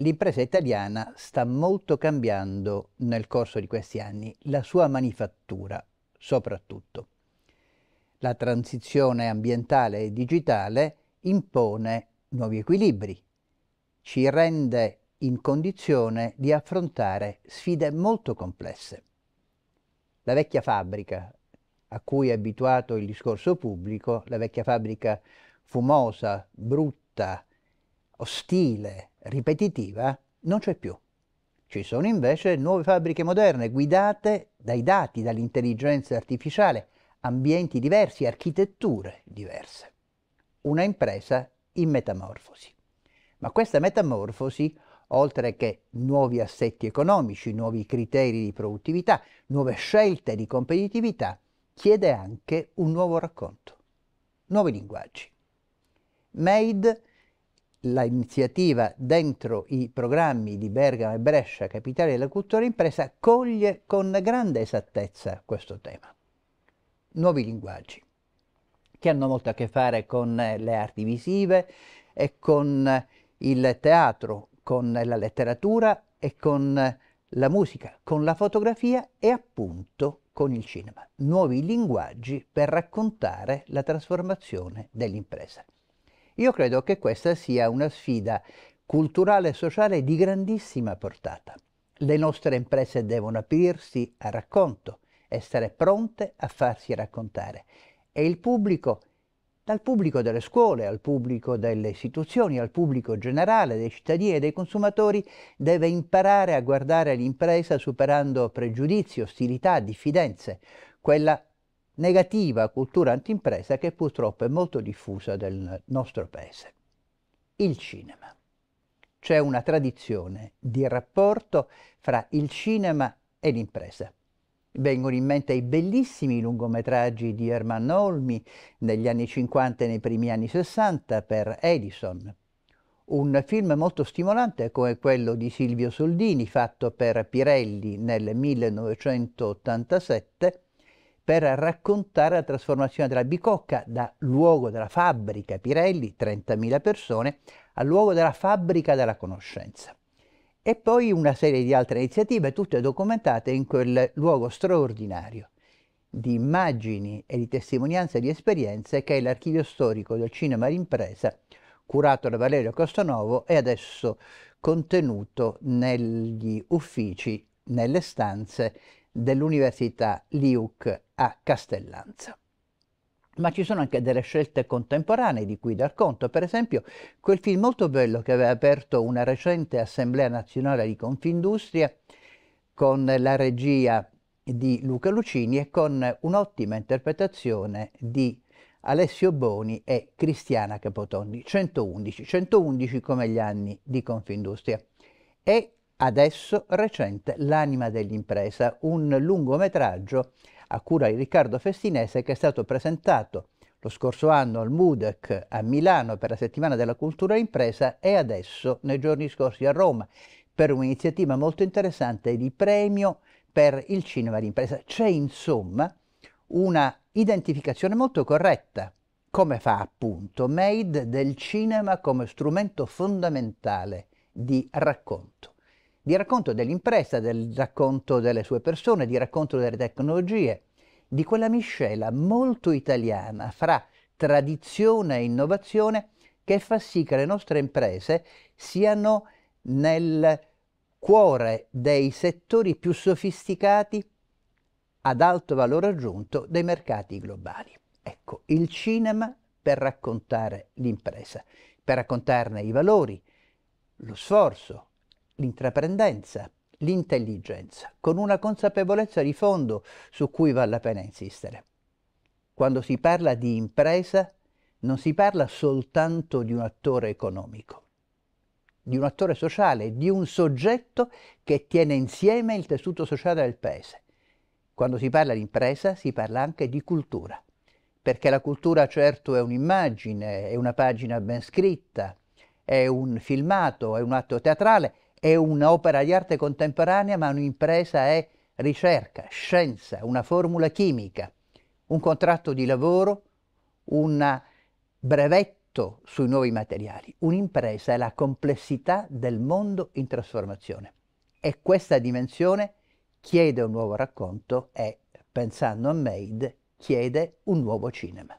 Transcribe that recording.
L'impresa italiana sta molto cambiando nel corso di questi anni, la sua manifattura soprattutto. La transizione ambientale e digitale impone nuovi equilibri, ci rende in condizione di affrontare sfide molto complesse. La vecchia fabbrica, a cui è abituato il discorso pubblico, la vecchia fabbrica fumosa, brutta, ostile, ripetitiva non c'è più. Ci sono invece nuove fabbriche moderne guidate dai dati, dall'intelligenza artificiale, ambienti diversi, architetture diverse. Una impresa in metamorfosi. Ma questa metamorfosi, oltre che nuovi assetti economici, nuovi criteri di produttività, nuove scelte di competitività, chiede anche un nuovo racconto, nuovi linguaggi. Made l'iniziativa dentro i programmi di Bergamo e Brescia, capitale della cultura e impresa, coglie con grande esattezza questo tema. Nuovi linguaggi, che hanno molto a che fare con le arti visive e con il teatro, con la letteratura e con la musica, con la fotografia e appunto con il cinema. Nuovi linguaggi per raccontare la trasformazione dell'impresa. Io credo che questa sia una sfida culturale e sociale di grandissima portata. Le nostre imprese devono aprirsi a racconto, essere pronte a farsi raccontare. E il pubblico, dal pubblico delle scuole al pubblico delle istituzioni, al pubblico generale, dei cittadini e dei consumatori, deve imparare a guardare l'impresa superando pregiudizi, ostilità, diffidenze. Quella negativa cultura antimpresa che purtroppo è molto diffusa nel nostro paese. Il cinema. C'è una tradizione di rapporto fra il cinema e l'impresa. Vengono in mente i bellissimi lungometraggi di Herman Olmi negli anni 50 e nei primi anni 60 per Edison. Un film molto stimolante come quello di Silvio Soldini fatto per Pirelli nel 1987 per raccontare la trasformazione della Bicocca da luogo della fabbrica Pirelli, 30.000 persone, a luogo della fabbrica della conoscenza. E poi una serie di altre iniziative, tutte documentate in quel luogo straordinario di immagini e di testimonianze di esperienze che è l'archivio storico del cinema d'impresa, curato da Valerio Costanovo e adesso contenuto negli uffici, nelle stanze dell'Università LIUC a Castellanza. Ma ci sono anche delle scelte contemporanee di cui dar conto, per esempio quel film molto bello che aveva aperto una recente assemblea nazionale di Confindustria con la regia di Luca Lucini e con un'ottima interpretazione di Alessio Boni e Cristiana Capotondi, 111, 111 come gli anni di Confindustria. E adesso recente L'anima dell'impresa, un lungometraggio a cura di Riccardo Festinese che è stato presentato lo scorso anno al MUDEC a Milano per la settimana della cultura e impresa e adesso nei giorni scorsi a Roma per un'iniziativa molto interessante di premio per il cinema d'impresa. C'è insomma una identificazione molto corretta, come fa appunto Made, del cinema come strumento fondamentale di racconto di racconto dell'impresa, del racconto delle sue persone, di racconto delle tecnologie, di quella miscela molto italiana fra tradizione e innovazione che fa sì che le nostre imprese siano nel cuore dei settori più sofisticati ad alto valore aggiunto dei mercati globali. Ecco, il cinema per raccontare l'impresa, per raccontarne i valori, lo sforzo, l'intraprendenza, l'intelligenza, con una consapevolezza di fondo su cui vale la pena insistere. Quando si parla di impresa non si parla soltanto di un attore economico, di un attore sociale, di un soggetto che tiene insieme il tessuto sociale del paese. Quando si parla di impresa si parla anche di cultura, perché la cultura certo è un'immagine, è una pagina ben scritta, è un filmato, è un atto teatrale, è un'opera di arte contemporanea, ma un'impresa è ricerca, scienza, una formula chimica, un contratto di lavoro, un brevetto sui nuovi materiali. Un'impresa è la complessità del mondo in trasformazione e questa dimensione chiede un nuovo racconto e, pensando a Made, chiede un nuovo cinema.